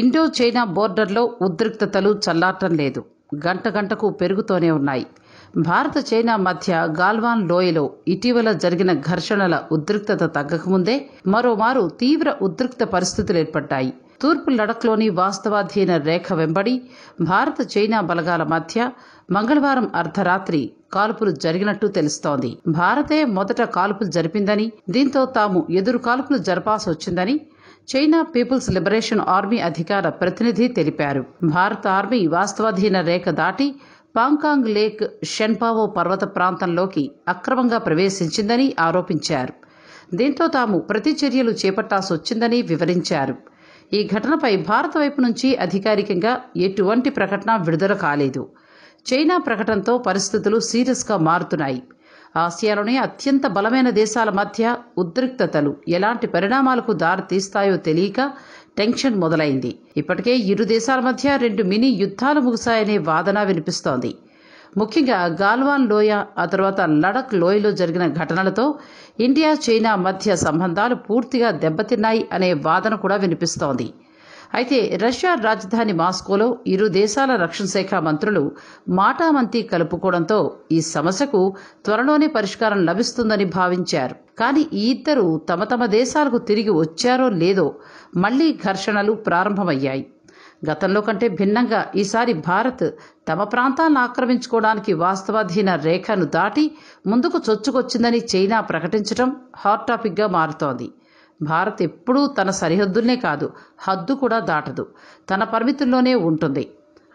Indo China బోర్డర్లో ఉద్రిక్తతలు చల్లాటం లేదు గంట గంటకు పెరుగుతూనే ఉన్నాయి భారత చైనా మధ్య గాల్వాన్ లోయలో ఇటీవల జరిగిన ఘర్షణల ఉద్రిక్తత తగ్గకముందే మరోమారు తీవ్ర ఉద్రిక్త పరిస్థితులు ఏర్పడ్డాయి తూర్పు లడఖ్లోని వాస్తవాధీన రేఖ వెంబడి భారత చైనా బలగాల మధ్య మంగళవారం అర్ధరాత్రి కాల్పులు జరిగినట్టు తెలుస్తోంది భారతే మొదట కాల్పులు జరిపిందని దీంతో తాము ఎదురు కాల్పులు జరపాల్సి వచ్చిందని చైనా పీపుల్స్ లిబరేషన్ ఆర్మీ అధికార ప్రతినిధి తెలిపారు భారత ఆర్మీ వాస్తవాధీన రేఖ దాటి పాంకాంగ్ లేక్ షెన్పావో పర్వత ప్రాంతంలోకి అక్రమంగా ప్రవేశించిందని ఆరోపించారు దీంతో తాము ప్రతిచర్యలు చేపట్టాల్సొచ్చిందని వివరించారు ఈ ఘటనపై భారత వైపు నుంచి అధికారికంగా ఎటువంటి ప్రకటన విడుదల కాలేదు చైనా ప్రకటనతో పరిస్థితులు సీరియస్గా మారుతున్నాయి ఆసియాలోనే అత్యంత బలమైన దేశాల మధ్య ఉద్రిక్తతలు ఎలాంటి పరిణామాలకు దారితీస్తాయో తెలియక టెన్షన్ మొదలైంది ఇప్పటికే ఇరు దేశాల మధ్య రెండు మినీ యుద్ధాలు ముగిశాయనే వాదన వినిపిస్తోంది ముఖ్యంగా గాల్వాన్ లోయ ఆ తర్వాత లడక్ లోయలో జరిగిన ఘటనలతో ఇండియా చైనా మధ్య సంబంధాలు పూర్తిగా దెబ్బతిన్నాయి అనే వాదన కూడా వినిపిస్తోంది అయితే రష్యా రాజధాని మాస్కోలో ఇరు దేశాల రక్షణ శాఖ మంత్రులు మాటామంతి కలుపుకోవడంతో ఈ సమస్యకు త్వరలోనే పరిష్కారం లభిస్తుందని భావించారు కానీ ఈ ఇద్దరు తమ తమ దేశాలకు తిరిగి వచ్చారో లేదో మళ్లీ ఘర్షణలు ప్రారంభమయ్యాయి గతంలో కంటే భిన్నంగా ఈసారి భారత్ తమ ప్రాంతాలను ఆక్రమించుకోవడానికి వాస్తవాధీన రేఖను దాటి ముందుకు చొచ్చుకొచ్చిందని చైనా ప్రకటించడం హాట్ టాపిక్గా మారుతోంది భారత్ ఎప్పుడూ తన సరిహద్దుల్నే కాదు హద్దు కూడా దాటదు తన పరిమితుల్లోనే ఉంటుంది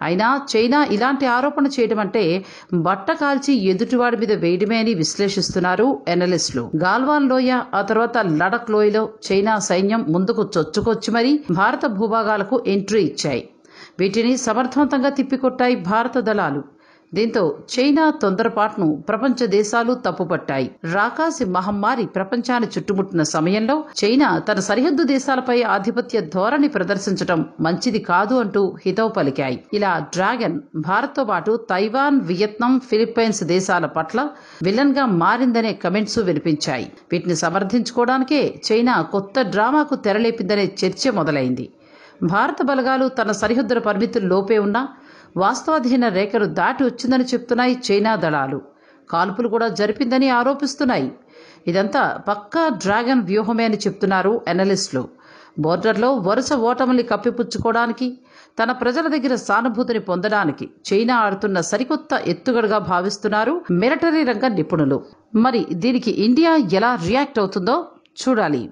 అయినా చైనా ఇలాంటి ఆరోపణ చేయడం అంటే బట్ట కాల్చి ఎదుటివాడి మీద వేయడమే అని విశ్లేషిస్తున్నారు ఎనలిస్టులు గాల్వాన్ లోయ ఆ తర్వాత లడక్ లోయలో చైనా సైన్యం ముందుకు చొచ్చుకొచ్చి మరీ భారత భూభాగాలకు ఎంట్రీ ఇచ్చాయి వీటిని సమర్థవంతంగా తిప్పికొట్టాయి భారత దళాలు దీంతో చైనా తొందరపాటును ప్రపంచ దేశాలు తప్పుపట్టాయి రాకాసి మహమ్మారి ప్రపంచాన్ని చుట్టుముట్టిన సమయంలో చైనా తన సరిహద్దు దేశాలపై ఆధిపత్య ధోరణి ప్రదర్శించడం మంచిది కాదు అంటూ హితవు పలికాయి ఇలా డ్రాగన్ భారత్తో పాటు తైవాన్ వియత్నాం ఫిలిప్పైన్స్ దేశాల పట్ల విలన్ గా మారిందనే కమెంట్స్ వినిపించాయి వీటిని సమర్థించుకోవడానికే చైనా కొత్త డ్రామాకు తెరలేపిందనే చర్చ మొదలైంది భారత బలగాలు తన సరిహద్దుల పరిమితుల్లోపే ఉన్న వాస్తవాధీన రేఖను దాటి వచ్చిందని చెప్తున్నాయి చైనా దళాలు కాల్పులు కూడా జరిపిందని ఆరోపిస్తున్నాయి ఇదంతా పక్కా డ్రాగన్ వ్యూహమే అని చెప్తున్నారు అనలిస్టులు బోర్డర్లో వరుస ఓటముల్ని కప్పిపుచ్చుకోవడానికి తన ప్రజల దగ్గర సానుభూతిని పొందడానికి చైనా ఆడుతున్న సరికొత్త ఎత్తుగడగా భావిస్తున్నారు మిలిటరీ రంగ నిపుణులు మరి దీనికి ఇండియా ఎలా రియాక్ట్ అవుతుందో చూడాలి